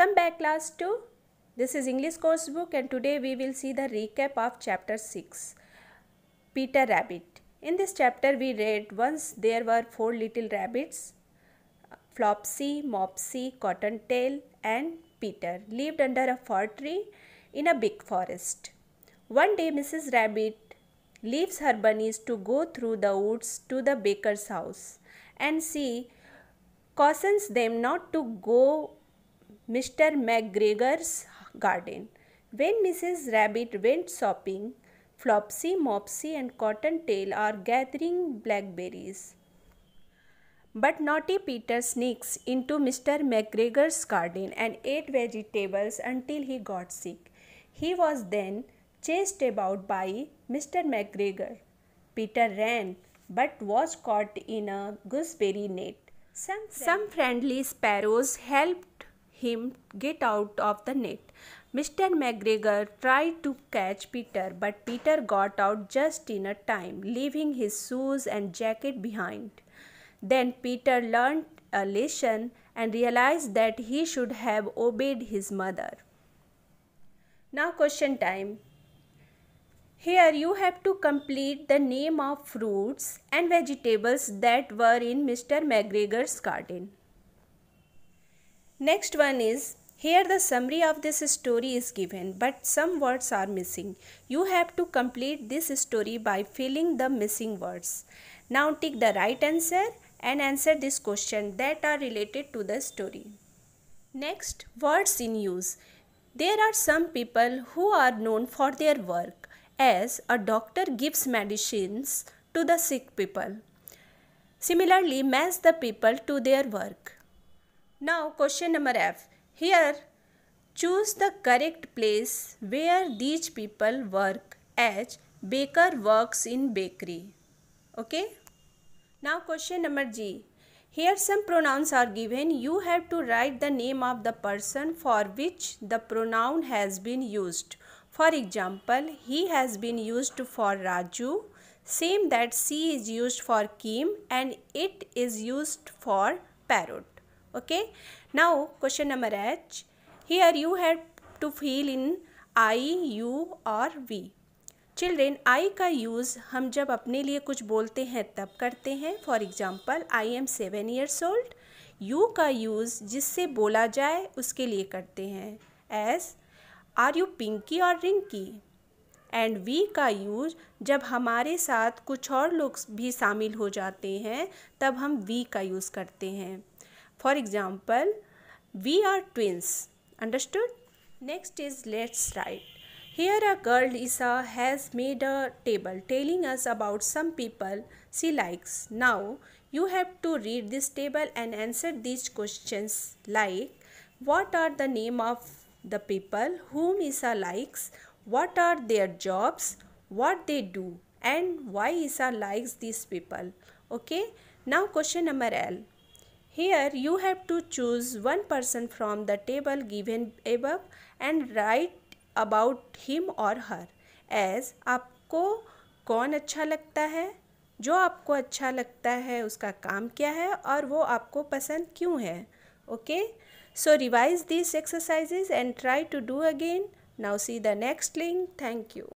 Come back class 2. This is English course book and today we will see the recap of chapter 6. Peter Rabbit. In this chapter we read once there were four little rabbits. Flopsy, Mopsy, Cottontail and Peter lived under a fir tree in a big forest. One day Mrs. Rabbit leaves her bunnies to go through the woods to the baker's house and she cautions them not to go Mr. McGregor's garden. When Mrs. Rabbit went shopping, Flopsy, Mopsy, and Cottontail are gathering blackberries. But naughty Peter sneaks into Mr. McGregor's garden and ate vegetables until he got sick. He was then chased about by Mr. McGregor. Peter ran but was caught in a gooseberry net. Some, friendly sparrows helped him get out of the net. Mr. McGregor tried to catch Peter, but Peter got out just in a time, leaving his shoes and jacket behind. Then Peter learned a lesson and realized that he should have obeyed his mother. Now, question time. Here you have to complete the name of fruits and vegetables that were in Mr. McGregor's garden. Next one is here the summary of this story is given but some words are missing. You have to complete this story by filling the missing words. Now take the right answer and answer this question that are related to the story. Next, words in use. There are some people who are known for their work as a doctor gives medicines to the sick people. Similarly, match the people to their work. Now question number F. Here choose the correct place where these people work as baker works in bakery. Okay. Now question number G. Here some pronouns are given. You have to write the name of the person for which the pronoun has been used. For example, he has been used for Raju, same that she is used for Kim and it is used for parrot. Now question number H he are you have to fill in I you और we children I का use हम जब अपने लिए कुछ बोलते हैं तब करते हैं for example I am seven years old you का यूज़ जिससे बोला जाए उसके लिए करते हैं एस आर यू पिंकी और रिंकी एंड वी का यूज जब हमारे साथ कुछ और लोग भी शामिल हो जाते हैं तब हम वी का यूज़ करते हैं For example, we are twins. Understood? Next is let's write. Here a girl Isa has made a table telling us about some people she likes. Now you have to read this table and answer these questions like what are the name of the people whom Isa likes, what are their jobs, what they do and why Isa likes these people. Okay. Now question number L. Here you have to choose one person from the table given above and write about him or her as आपको कौन अच्छा लगता है जो आपको अच्छा लगता है उसका काम क्या है और वो आपको पसंद क्यों है okay so revise this exercises and try to do again now see the next link thank you